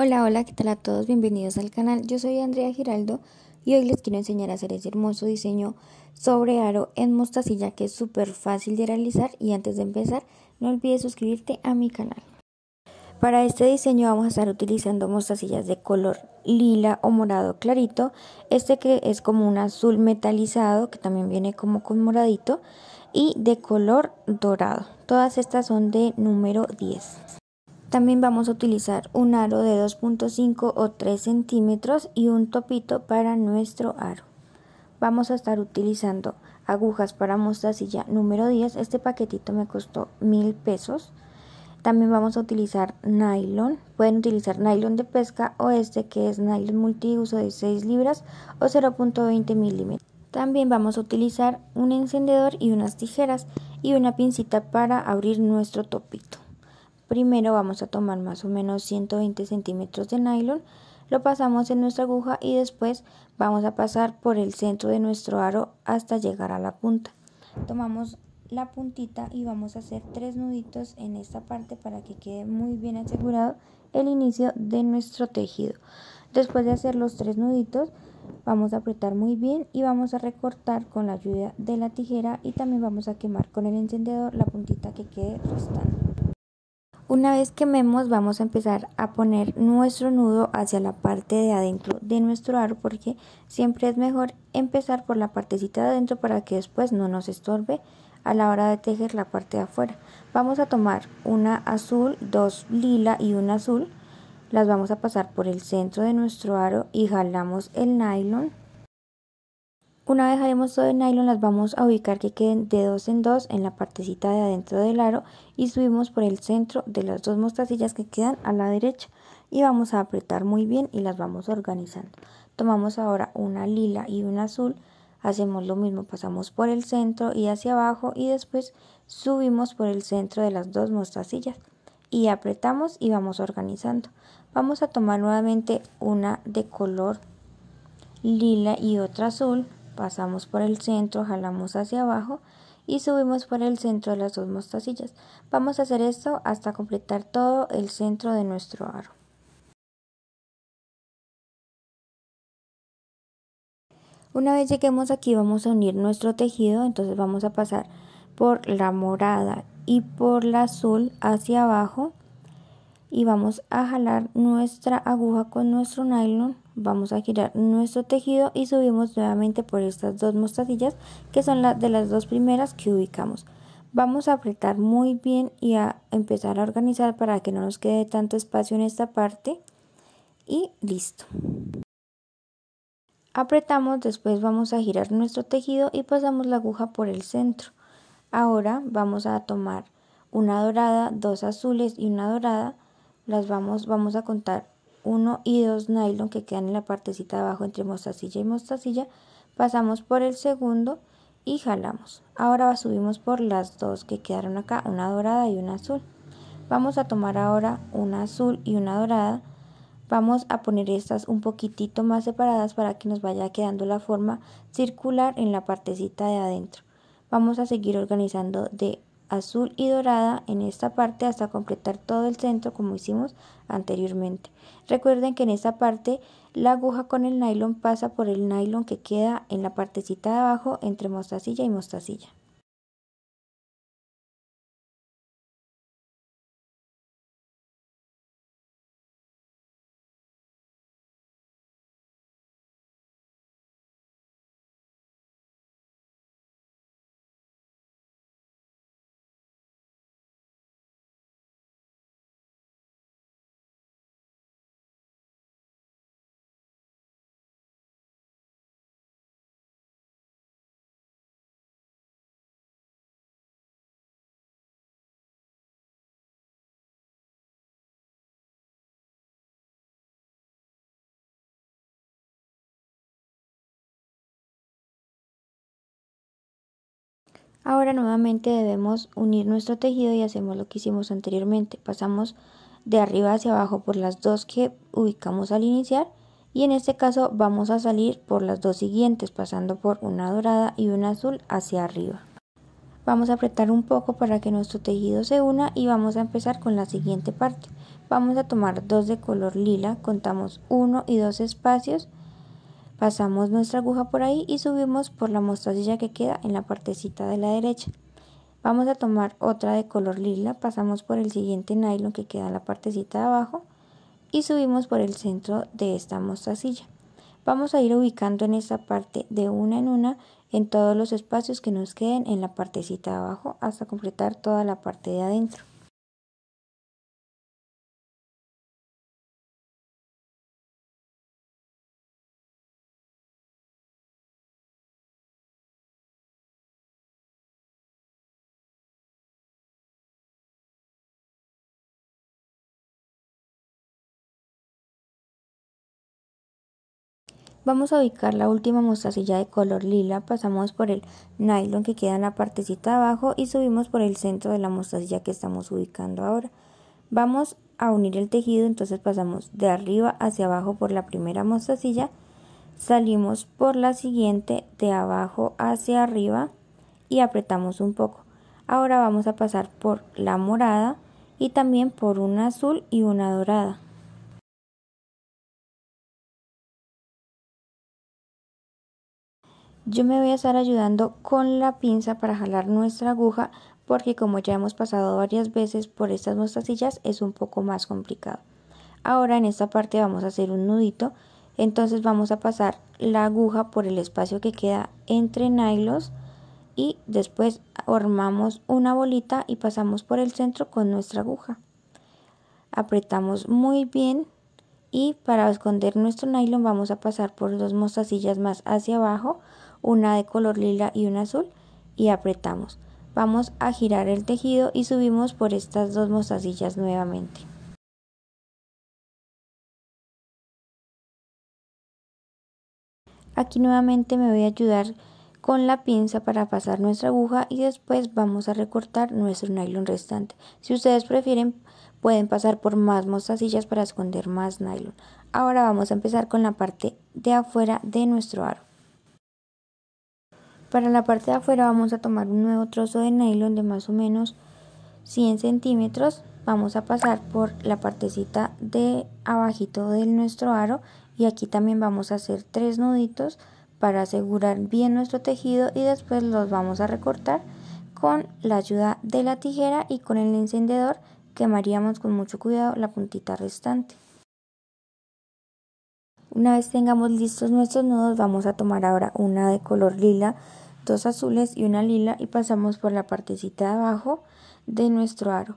Hola, hola, ¿qué tal a todos? Bienvenidos al canal. Yo soy Andrea Giraldo y hoy les quiero enseñar a hacer este hermoso diseño sobre aro en mostacilla que es súper fácil de realizar y antes de empezar no olvides suscribirte a mi canal. Para este diseño vamos a estar utilizando mostacillas de color lila o morado clarito, este que es como un azul metalizado que también viene como con moradito y de color dorado. Todas estas son de número 10. También vamos a utilizar un aro de 2.5 o 3 centímetros y un topito para nuestro aro. Vamos a estar utilizando agujas para mostacilla número 10. Este paquetito me costó mil pesos. También vamos a utilizar nylon. Pueden utilizar nylon de pesca o este que es nylon multiuso de 6 libras o 0.20 milímetros. También vamos a utilizar un encendedor y unas tijeras y una pincita para abrir nuestro topito. Primero vamos a tomar más o menos 120 centímetros de nylon, lo pasamos en nuestra aguja y después vamos a pasar por el centro de nuestro aro hasta llegar a la punta. Tomamos la puntita y vamos a hacer tres nuditos en esta parte para que quede muy bien asegurado el inicio de nuestro tejido. Después de hacer los tres nuditos vamos a apretar muy bien y vamos a recortar con la ayuda de la tijera y también vamos a quemar con el encendedor la puntita que quede restante. Una vez quememos vamos a empezar a poner nuestro nudo hacia la parte de adentro de nuestro aro porque siempre es mejor empezar por la partecita de adentro para que después no nos estorbe a la hora de tejer la parte de afuera. Vamos a tomar una azul, dos lila y una azul. Las vamos a pasar por el centro de nuestro aro y jalamos el nylon una vez haremos todo el nylon las vamos a ubicar que queden de dos en dos en la partecita de adentro del aro y subimos por el centro de las dos mostacillas que quedan a la derecha y vamos a apretar muy bien y las vamos organizando. Tomamos ahora una lila y una azul, hacemos lo mismo, pasamos por el centro y hacia abajo y después subimos por el centro de las dos mostacillas y apretamos y vamos organizando. Vamos a tomar nuevamente una de color lila y otra azul pasamos por el centro, jalamos hacia abajo y subimos por el centro de las dos mostacillas. Vamos a hacer esto hasta completar todo el centro de nuestro aro. Una vez lleguemos aquí vamos a unir nuestro tejido, entonces vamos a pasar por la morada y por la azul hacia abajo y vamos a jalar nuestra aguja con nuestro nylon vamos a girar nuestro tejido y subimos nuevamente por estas dos mostacillas que son las de las dos primeras que ubicamos vamos a apretar muy bien y a empezar a organizar para que no nos quede tanto espacio en esta parte y listo apretamos después vamos a girar nuestro tejido y pasamos la aguja por el centro ahora vamos a tomar una dorada dos azules y una dorada las vamos, vamos a contar uno y dos nylon que quedan en la partecita de abajo entre mostacilla y mostacilla. Pasamos por el segundo y jalamos. Ahora subimos por las dos que quedaron acá, una dorada y una azul. Vamos a tomar ahora una azul y una dorada. Vamos a poner estas un poquitito más separadas para que nos vaya quedando la forma circular en la partecita de adentro. Vamos a seguir organizando de azul y dorada en esta parte hasta completar todo el centro como hicimos anteriormente. Recuerden que en esta parte la aguja con el nylon pasa por el nylon que queda en la partecita de abajo entre mostacilla y mostacilla. Ahora nuevamente debemos unir nuestro tejido y hacemos lo que hicimos anteriormente. Pasamos de arriba hacia abajo por las dos que ubicamos al iniciar y en este caso vamos a salir por las dos siguientes pasando por una dorada y una azul hacia arriba. Vamos a apretar un poco para que nuestro tejido se una y vamos a empezar con la siguiente parte. Vamos a tomar dos de color lila, contamos uno y dos espacios Pasamos nuestra aguja por ahí y subimos por la mostacilla que queda en la partecita de la derecha. Vamos a tomar otra de color lila, pasamos por el siguiente nylon que queda en la partecita de abajo y subimos por el centro de esta mostacilla. Vamos a ir ubicando en esta parte de una en una en todos los espacios que nos queden en la partecita de abajo hasta completar toda la parte de adentro. Vamos a ubicar la última mostacilla de color lila, pasamos por el nylon que queda en la partecita de abajo y subimos por el centro de la mostacilla que estamos ubicando ahora. Vamos a unir el tejido, entonces pasamos de arriba hacia abajo por la primera mostacilla, salimos por la siguiente de abajo hacia arriba y apretamos un poco. Ahora vamos a pasar por la morada y también por una azul y una dorada. Yo me voy a estar ayudando con la pinza para jalar nuestra aguja porque como ya hemos pasado varias veces por estas mostacillas es un poco más complicado. Ahora en esta parte vamos a hacer un nudito, entonces vamos a pasar la aguja por el espacio que queda entre nylos, y después formamos una bolita y pasamos por el centro con nuestra aguja. Apretamos muy bien y para esconder nuestro nylon vamos a pasar por dos mostacillas más hacia abajo una de color lila y una azul y apretamos. Vamos a girar el tejido y subimos por estas dos mostacillas nuevamente. Aquí nuevamente me voy a ayudar con la pinza para pasar nuestra aguja y después vamos a recortar nuestro nylon restante. Si ustedes prefieren pueden pasar por más mostacillas para esconder más nylon. Ahora vamos a empezar con la parte de afuera de nuestro aro. Para la parte de afuera vamos a tomar un nuevo trozo de nylon de más o menos 100 centímetros. Vamos a pasar por la partecita de abajito de nuestro aro y aquí también vamos a hacer tres nuditos para asegurar bien nuestro tejido y después los vamos a recortar con la ayuda de la tijera y con el encendedor quemaríamos con mucho cuidado la puntita restante. Una vez tengamos listos nuestros nudos, vamos a tomar ahora una de color lila, dos azules y una lila y pasamos por la partecita de abajo de nuestro aro.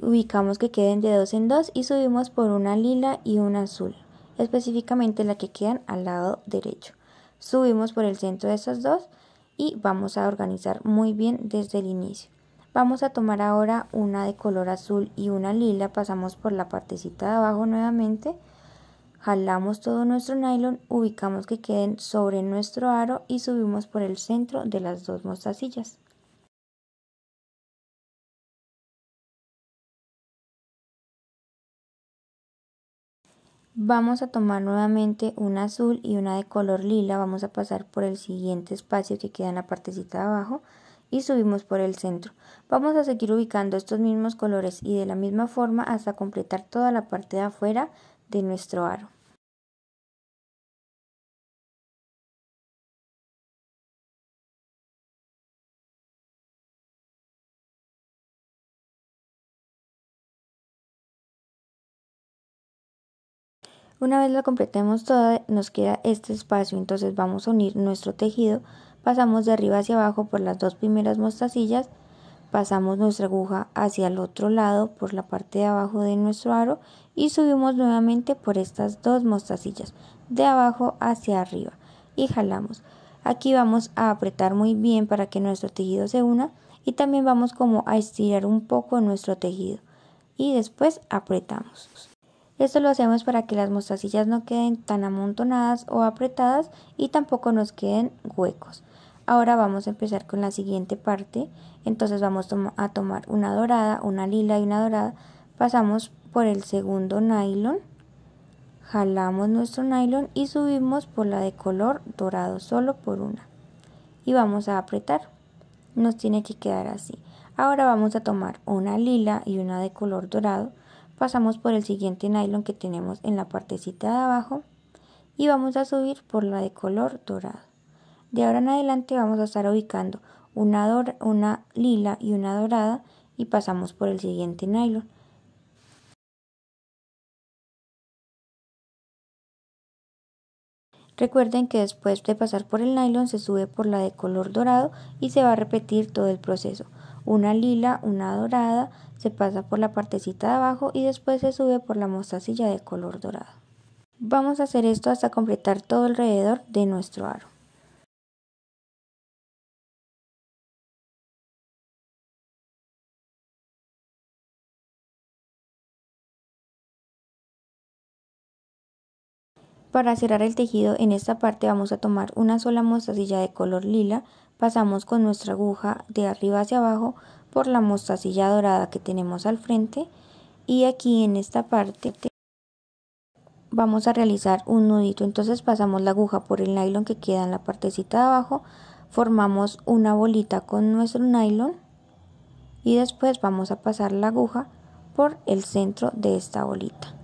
Ubicamos que queden de dos en dos y subimos por una lila y una azul, específicamente la que quedan al lado derecho. Subimos por el centro de esas dos y vamos a organizar muy bien desde el inicio. Vamos a tomar ahora una de color azul y una lila, pasamos por la partecita de abajo nuevamente Jalamos todo nuestro nylon, ubicamos que queden sobre nuestro aro y subimos por el centro de las dos mostacillas. Vamos a tomar nuevamente una azul y una de color lila, vamos a pasar por el siguiente espacio que queda en la partecita de abajo y subimos por el centro. Vamos a seguir ubicando estos mismos colores y de la misma forma hasta completar toda la parte de afuera de nuestro aro. Una vez la completemos toda, nos queda este espacio, entonces vamos a unir nuestro tejido, pasamos de arriba hacia abajo por las dos primeras mostacillas, pasamos nuestra aguja hacia el otro lado por la parte de abajo de nuestro aro y subimos nuevamente por estas dos mostacillas, de abajo hacia arriba y jalamos. Aquí vamos a apretar muy bien para que nuestro tejido se una y también vamos como a estirar un poco nuestro tejido y después apretamos. Esto lo hacemos para que las mostacillas no queden tan amontonadas o apretadas y tampoco nos queden huecos. Ahora vamos a empezar con la siguiente parte. Entonces vamos a tomar una dorada, una lila y una dorada. Pasamos por el segundo nylon. Jalamos nuestro nylon y subimos por la de color dorado, solo por una. Y vamos a apretar. Nos tiene que quedar así. Ahora vamos a tomar una lila y una de color dorado pasamos por el siguiente nylon que tenemos en la partecita de abajo y vamos a subir por la de color dorado. De ahora en adelante vamos a estar ubicando una, una lila y una dorada y pasamos por el siguiente nylon. Recuerden que después de pasar por el nylon se sube por la de color dorado y se va a repetir todo el proceso una lila, una dorada, se pasa por la partecita de abajo y después se sube por la mostacilla de color dorado. Vamos a hacer esto hasta completar todo alrededor de nuestro aro. Para cerrar el tejido en esta parte vamos a tomar una sola mostacilla de color lila pasamos con nuestra aguja de arriba hacia abajo por la mostacilla dorada que tenemos al frente y aquí en esta parte vamos a realizar un nudito entonces pasamos la aguja por el nylon que queda en la partecita de abajo formamos una bolita con nuestro nylon y después vamos a pasar la aguja por el centro de esta bolita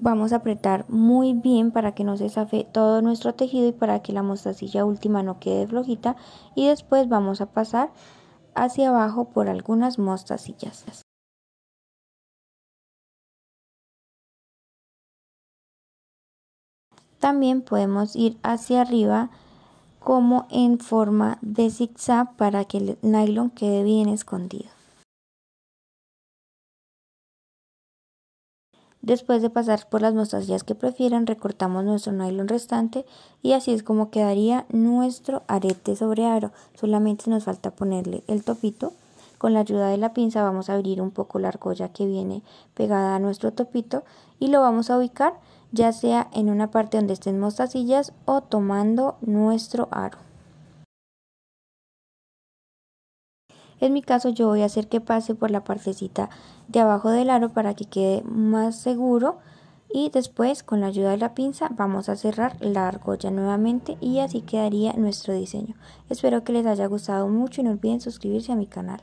Vamos a apretar muy bien para que no se zafe todo nuestro tejido y para que la mostacilla última no quede flojita y después vamos a pasar hacia abajo por algunas mostacillas. También podemos ir hacia arriba como en forma de zigzag para que el nylon quede bien escondido. Después de pasar por las mostacillas que prefieran, recortamos nuestro nylon restante y así es como quedaría nuestro arete sobre aro. Solamente nos falta ponerle el topito. Con la ayuda de la pinza vamos a abrir un poco la argolla que viene pegada a nuestro topito y lo vamos a ubicar ya sea en una parte donde estén mostacillas o tomando nuestro aro. En mi caso yo voy a hacer que pase por la partecita de abajo del aro para que quede más seguro y después con la ayuda de la pinza vamos a cerrar la argolla nuevamente y así quedaría nuestro diseño. Espero que les haya gustado mucho y no olviden suscribirse a mi canal.